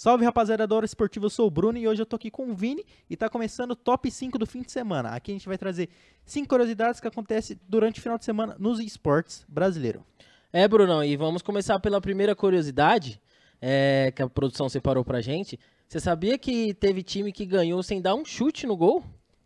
Salve rapaziada da Hora Esportiva, eu sou o Bruno e hoje eu tô aqui com o Vini e tá começando o top 5 do fim de semana. Aqui a gente vai trazer 5 curiosidades que acontecem durante o final de semana nos esportes brasileiros. É, Brunão, e vamos começar pela primeira curiosidade é, que a produção separou pra gente. Você sabia que teve time que ganhou sem dar um chute no gol?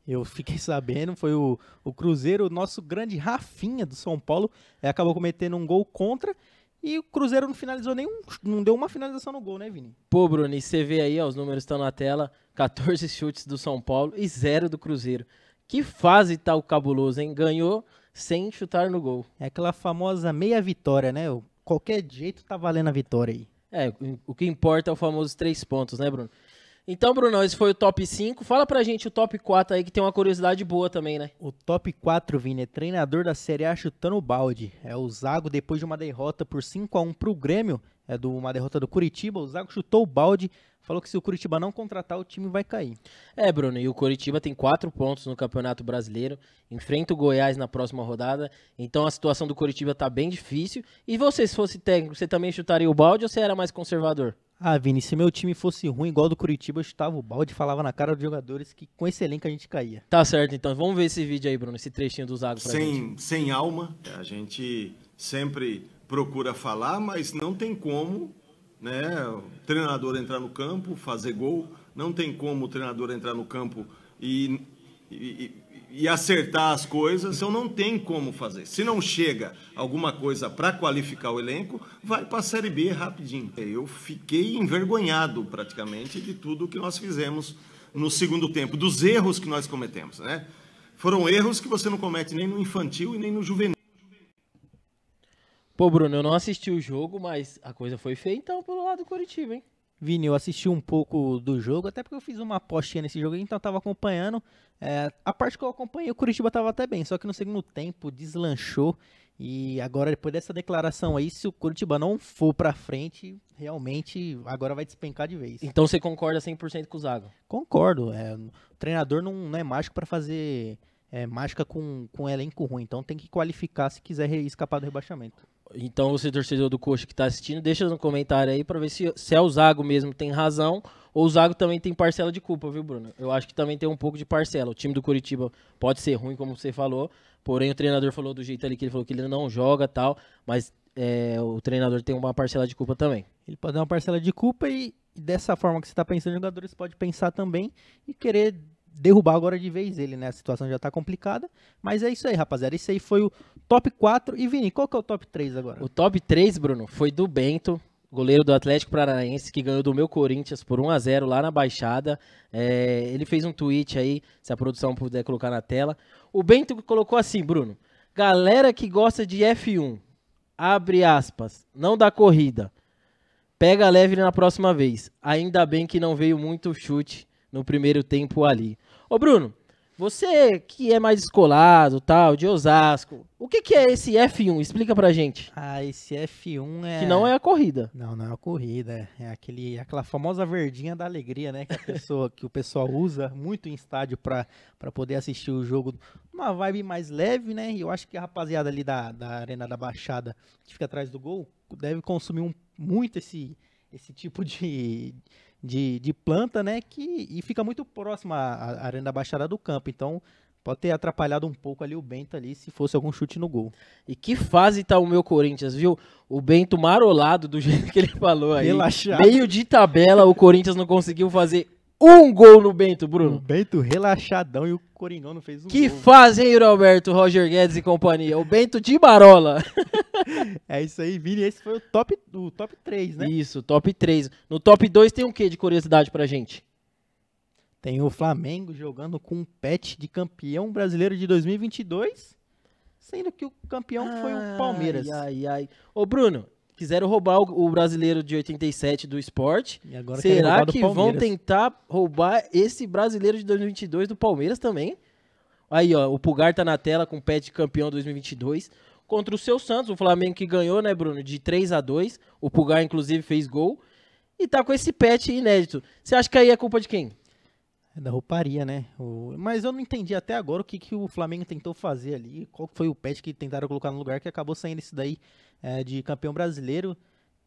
Eu fiquei sabendo, foi o, o Cruzeiro, o nosso grande Rafinha do São Paulo, é, acabou cometendo um gol contra e o Cruzeiro não finalizou nenhum, não deu uma finalização no gol, né, Vini? Pô, Bruno, e você vê aí, ó, os números estão na tela, 14 chutes do São Paulo e zero do Cruzeiro. Que fase tá o cabuloso, hein? Ganhou sem chutar no gol. É aquela famosa meia vitória, né? Qualquer jeito tá valendo a vitória aí. É, o que importa é o famoso três pontos, né, Bruno? Então, Bruno, esse foi o top 5. Fala pra gente o top 4 aí, que tem uma curiosidade boa também, né? O top 4, Vini, é treinador da Série A chutando o balde. É o Zago, depois de uma derrota por 5 a 1 pro Grêmio, é de uma derrota do Curitiba, o Zago chutou o balde, falou que se o Curitiba não contratar, o time vai cair. É, Bruno, e o Curitiba tem 4 pontos no Campeonato Brasileiro, enfrenta o Goiás na próxima rodada, então a situação do Curitiba tá bem difícil. E você, se fosse técnico, você também chutaria o balde ou você era mais conservador? Ah, Vini, se meu time fosse ruim igual do Curitiba, eu chutava o balde e falava na cara dos jogadores que com esse elenco a gente caía. Tá certo, então vamos ver esse vídeo aí, Bruno, esse trechinho do Zago pra sem, gente. Sem alma, a gente sempre procura falar, mas não tem como né, o treinador entrar no campo, fazer gol, não tem como o treinador entrar no campo e, e, e acertar as coisas, eu não tenho como fazer. Se não chega alguma coisa para qualificar o elenco, vai para a Série B rapidinho. Eu fiquei envergonhado praticamente de tudo que nós fizemos no segundo tempo, dos erros que nós cometemos, né? Foram erros que você não comete nem no infantil e nem no juvenil. Pô, Bruno, eu não assisti o jogo, mas a coisa foi feia então pelo lado do Curitiba, hein? Vini, eu assisti um pouco do jogo, até porque eu fiz uma apostinha nesse jogo, então eu tava acompanhando. É, a parte que eu acompanhei, o Curitiba tava até bem, só que no segundo tempo deslanchou. E agora, depois dessa declaração aí, se o Curitiba não for pra frente, realmente agora vai despencar de vez. Então você concorda 100% com o Zago? Concordo. É, o treinador não, não é mágico para fazer é, mágica com, com elenco ruim, então tem que qualificar se quiser escapar do rebaixamento. Então, você, torcedor do Coxa que está assistindo, deixa no comentário aí para ver se, se é o Zago mesmo tem razão ou o Zago também tem parcela de culpa, viu, Bruno? Eu acho que também tem um pouco de parcela. O time do Curitiba pode ser ruim, como você falou, porém o treinador falou do jeito ali que ele falou que ele não joga tal, mas é, o treinador tem uma parcela de culpa também. Ele pode dar uma parcela de culpa e, e dessa forma que você está pensando, jogadores pode pensar também e querer derrubar agora de vez ele, né? A situação já tá complicada. Mas é isso aí, rapaziada. Isso aí foi o top 4. E Vini, qual que é o top 3 agora? O top 3, Bruno, foi do Bento, goleiro do Atlético Paranaense, que ganhou do meu Corinthians por 1 a 0 lá na Baixada. É, ele fez um tweet aí, se a produção puder colocar na tela. O Bento colocou assim, Bruno. Galera que gosta de F1, abre aspas, não da corrida. Pega leve na próxima vez. Ainda bem que não veio muito chute no primeiro tempo ali. Ô Bruno, você que é mais escolado, tal, de Osasco, o que, que é esse F1? Explica pra gente. Ah, esse F1 é... Que não é a corrida. Não, não é a corrida. É aquele, aquela famosa verdinha da alegria, né? Que, a pessoa, que o pessoal usa muito em estádio pra, pra poder assistir o jogo. Uma vibe mais leve, né? E eu acho que a rapaziada ali da, da Arena da Baixada, que fica atrás do gol, deve consumir um, muito esse esse tipo de, de, de, planta, né? Que, e fica muito próximo à, à arena da Baixada do Campo. Então, Pode ter atrapalhado um pouco ali o Bento ali, se fosse algum chute no gol. E que fase tá o meu Corinthians, viu? O Bento marolado do jeito que ele falou aí. Relaxado. Meio de tabela, o Corinthians não conseguiu fazer um gol no Bento, Bruno. O Bento relaxadão e o Coringão não fez um que gol. Que fazem, hein, Roberto, Roger Guedes e companhia? O Bento de Barola. é isso aí, Vini. Esse foi o top, o top 3, né? Isso, top 3. No top 2 tem o que de curiosidade pra gente? Tem o Flamengo jogando com um pet de campeão brasileiro de 2022, sendo que o campeão ai, foi o Palmeiras. Ai, ai. Ô, Bruno, quiseram roubar o, brasileiro de 87 do esporte. Será que vão tentar roubar esse brasileiro de 2022 do Palmeiras também? Aí, ó, o Pulgar tá na tela com o pé de campeão 2022. Contra o seu Santos, o Flamengo que ganhou, né, Bruno? De 3 a 2 O Pulgar, inclusive, fez gol. E tá com esse pet inédito. Você acha que aí é culpa de quem? É da rouparia, né? O... Mas eu não entendi até agora o que, que o Flamengo tentou fazer ali, qual foi o pet que tentaram colocar no lugar que acabou saindo esse daí é, de campeão brasileiro.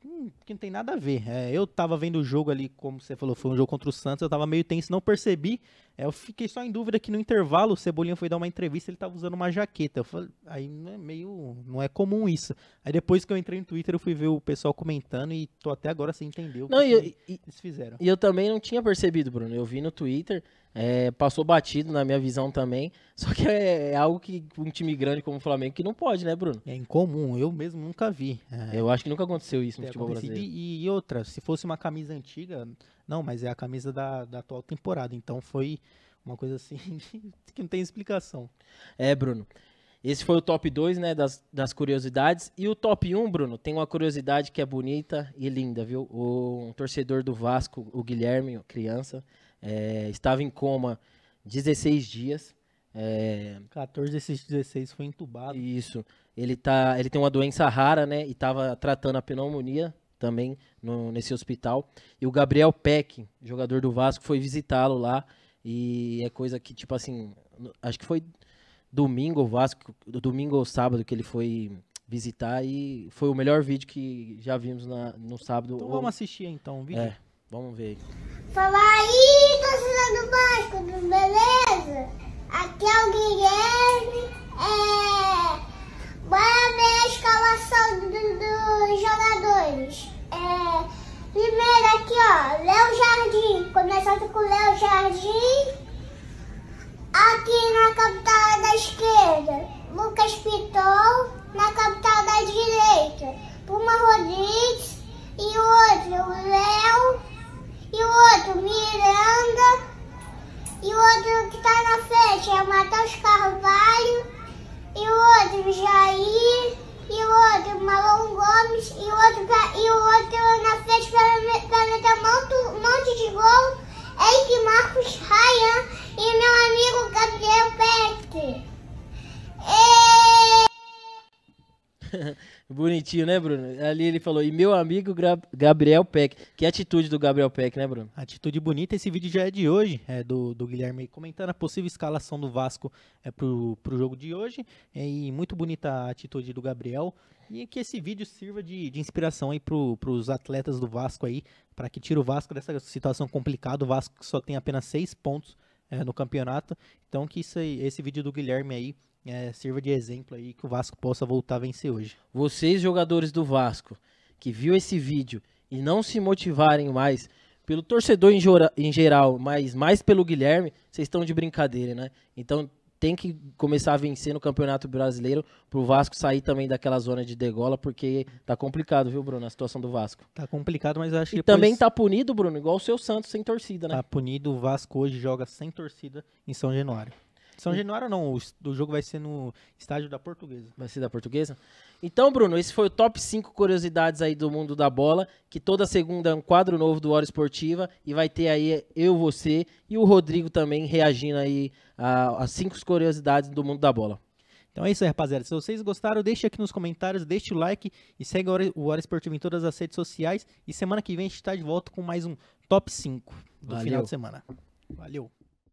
Hum, que não tem nada a ver. É, eu tava vendo o jogo ali, como você falou, foi um jogo contra o Santos, eu tava meio tenso, não percebi. É, eu fiquei só em dúvida que no intervalo o Cebolinha foi dar uma entrevista, ele tava usando uma jaqueta. Falei, aí é meio. não é comum isso. Aí depois que eu entrei no Twitter, eu fui ver o pessoal comentando e tô até agora sem entender o não, que, que e, eles fizeram. E eu também não tinha percebido, Bruno. Eu vi no Twitter. É, passou batido na minha visão também. Só que é, é, algo que um time grande como o Flamengo que não pode, né, Bruno? É incomum, eu mesmo nunca vi. É, eu acho que nunca aconteceu isso no futebol brasileiro. E, e, outra, se fosse uma camisa antiga, não, mas é a camisa da, da atual temporada. Então foi uma coisa assim que não tem explicação. É, Bruno. Esse foi o top 2, né, das, das curiosidades. E o top 1, um, Bruno, tem uma curiosidade que é bonita e linda, viu? O um torcedor do Vasco, o Guilherme, criança, é, estava em coma 16 dias. É, 14 desses 16 foi entubado. Isso. Ele, tá, ele tem uma doença rara, né? E estava tratando a pneumonia também no, nesse hospital. E o Gabriel Peck, jogador do Vasco, foi visitá-lo lá. E é coisa que, tipo assim, acho que foi domingo o Vasco, domingo ou sábado que ele foi visitar e foi o melhor vídeo que já vimos na, no sábado. Então vamos assistir então o vídeo. É. Vamos ver. Fala aí, torcida do Vasco, beleza? Aqui é o Guilherme. É... Bora ver é a escalação dos do jogadores. É... Primeiro aqui, ó, Léo Jardim. Começando com Léo Jardim. Aqui na capital da esquerda, Lucas Piton. Na capital da direita, Puma Rodrigues. e o outro que tá na frente é o Matheus Carvalho e o outro Jair e o outro Malon Gomes e o outro e o Bonitinho, né, Bruno? Ali ele falou, e meu amigo Gabriel Peck. Que atitude do Gabriel Peck, né, Bruno? Atitude bonita. Esse vídeo já é de hoje, é do, do Guilherme comentando a possível escalação do Vasco é, pro, pro jogo de hoje. É, e muito bonita a atitude do Gabriel. E que esse vídeo sirva de, de inspiração aí pro, pros atletas do Vasco aí, para que tire o Vasco dessa situação complicada. O Vasco só tem apenas seis pontos é, no campeonato. Então que isso aí, esse vídeo do Guilherme aí é, sirva de exemplo aí que o Vasco possa voltar a vencer hoje. Vocês, jogadores do Vasco, que viu esse vídeo e não se motivarem mais pelo torcedor em, em geral, mas mais pelo Guilherme, vocês estão de brincadeira, né? Então tem que começar a vencer no Campeonato Brasileiro pro Vasco sair também daquela zona de degola, porque tá complicado, viu, Bruno, a situação do Vasco. Tá complicado, mas eu acho que E depois... também tá punido, Bruno, igual o seu Santos sem torcida, né? Tá punido, o Vasco hoje joga sem torcida em São Januário. São Januário não, o, o jogo vai ser no estádio da Portuguesa. Vai ser da Portuguesa? Então, Bruno, esse foi o top 5 curiosidades aí do mundo da bola, que toda segunda é um quadro novo do Hora Esportiva e vai ter aí eu, você e o Rodrigo também reagindo aí às 5 curiosidades do mundo da bola. Então é isso aí, rapaziada. Se vocês gostaram, deixe aqui nos comentários, deixe o like e segue o Hora Esportiva em todas as redes sociais. E semana que vem a gente está de volta com mais um Top 5 do Valeu. final de semana. Valeu!